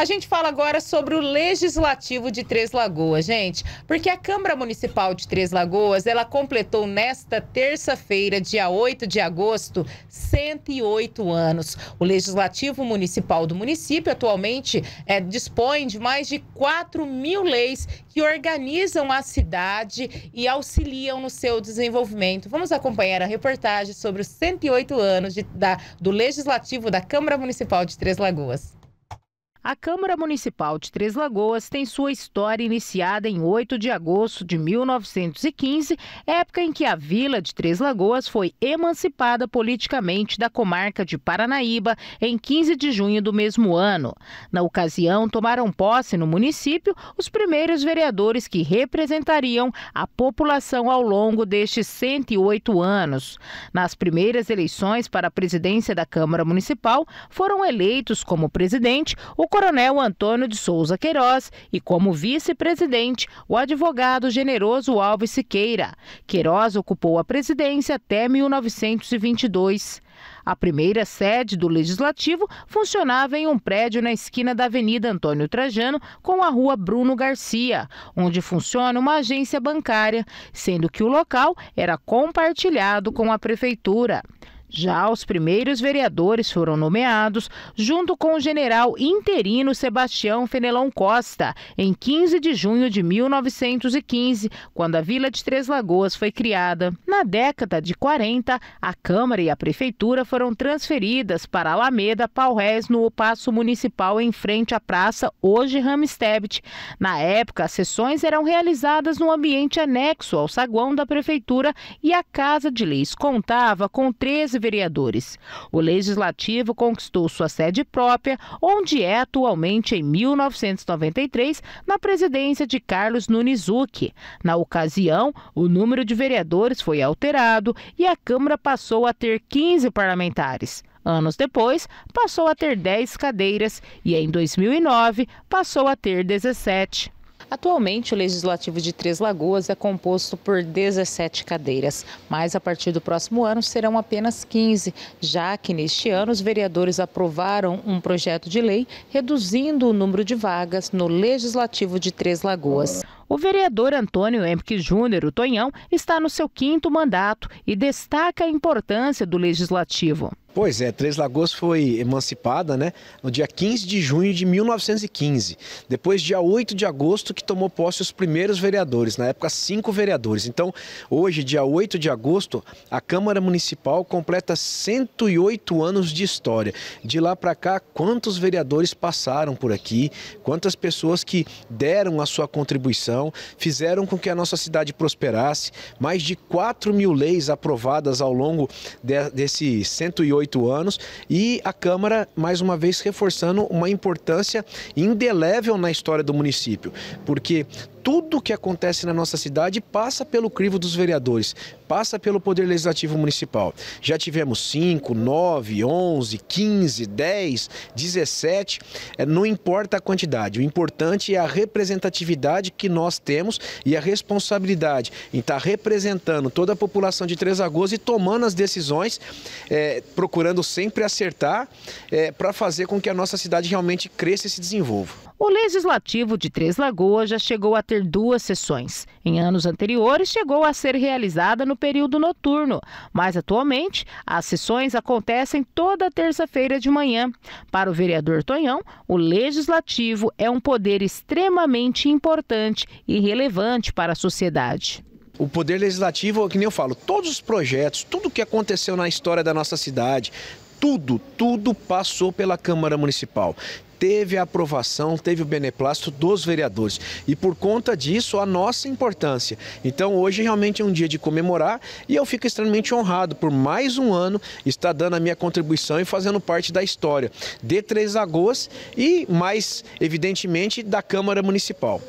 A gente fala agora sobre o legislativo de Três Lagoas, gente, porque a Câmara Municipal de Três Lagoas, ela completou nesta terça-feira, dia 8 de agosto, 108 anos. O legislativo municipal do município atualmente é, dispõe de mais de 4 mil leis que organizam a cidade e auxiliam no seu desenvolvimento. Vamos acompanhar a reportagem sobre os 108 anos de, da, do legislativo da Câmara Municipal de Três Lagoas. A Câmara Municipal de Três Lagoas tem sua história iniciada em 8 de agosto de 1915, época em que a vila de Três Lagoas foi emancipada politicamente da comarca de Paranaíba em 15 de junho do mesmo ano. Na ocasião, tomaram posse no município os primeiros vereadores que representariam a população ao longo destes 108 anos. Nas primeiras eleições para a presidência da Câmara Municipal, foram eleitos como presidente o coronel Antônio de Souza Queiroz e, como vice-presidente, o advogado generoso Alves Siqueira. Queiroz ocupou a presidência até 1922. A primeira sede do Legislativo funcionava em um prédio na esquina da Avenida Antônio Trajano com a Rua Bruno Garcia, onde funciona uma agência bancária, sendo que o local era compartilhado com a Prefeitura. Já os primeiros vereadores foram nomeados junto com o general interino Sebastião Fenelon Costa, em 15 de junho de 1915, quando a Vila de Três Lagoas foi criada. Na década de 40, a Câmara e a Prefeitura foram transferidas para Alameda Palrés, no Passo Municipal em frente à praça, hoje Ramstebet. Na época, as sessões eram realizadas no ambiente anexo ao saguão da Prefeitura e a Casa de Leis contava com 13 vereadores. O Legislativo conquistou sua sede própria, onde é atualmente em 1993, na presidência de Carlos Nunes Na ocasião, o número de vereadores foi alterado e a Câmara passou a ter 15 parlamentares. Anos depois, passou a ter 10 cadeiras e em 2009 passou a ter 17. Atualmente, o Legislativo de Três Lagoas é composto por 17 cadeiras, mas a partir do próximo ano serão apenas 15, já que neste ano os vereadores aprovaram um projeto de lei reduzindo o número de vagas no Legislativo de Três Lagoas. O vereador Antônio Emke Júnior, o Tonhão, está no seu quinto mandato e destaca a importância do legislativo. Pois é, Três Lagoas foi emancipada né, no dia 15 de junho de 1915, depois dia 8 de agosto que tomou posse os primeiros vereadores, na época cinco vereadores. Então, hoje, dia 8 de agosto, a Câmara Municipal completa 108 anos de história. De lá para cá, quantos vereadores passaram por aqui, quantas pessoas que deram a sua contribuição, fizeram com que a nossa cidade prosperasse, mais de 4 mil leis aprovadas ao longo de, desse 108 oito anos e a Câmara, mais uma vez, reforçando uma importância indelével na história do município, porque tudo que acontece na nossa cidade passa pelo crivo dos vereadores, passa pelo Poder Legislativo Municipal. Já tivemos 5, 9, 11, 15, 10, 17, não importa a quantidade, o importante é a representatividade que nós temos e a responsabilidade em estar tá representando toda a população de Três Lagoas e tomando as decisões, é, procurando sempre acertar é, para fazer com que a nossa cidade realmente cresça e se desenvolva. O Legislativo de Três Lagoas já chegou a ter duas sessões. Em anos anteriores, chegou a ser realizada no período noturno, mas atualmente as sessões acontecem toda terça-feira de manhã. Para o vereador Tonhão, o Legislativo é um poder extremamente importante e relevante para a sociedade. O poder legislativo, que nem eu falo, todos os projetos, tudo o que aconteceu na história da nossa cidade, tudo, tudo passou pela Câmara Municipal teve a aprovação, teve o beneplácito dos vereadores. E por conta disso, a nossa importância. Então hoje realmente é um dia de comemorar e eu fico extremamente honrado por mais um ano estar dando a minha contribuição e fazendo parte da história de Três Lagoas e mais evidentemente da Câmara Municipal.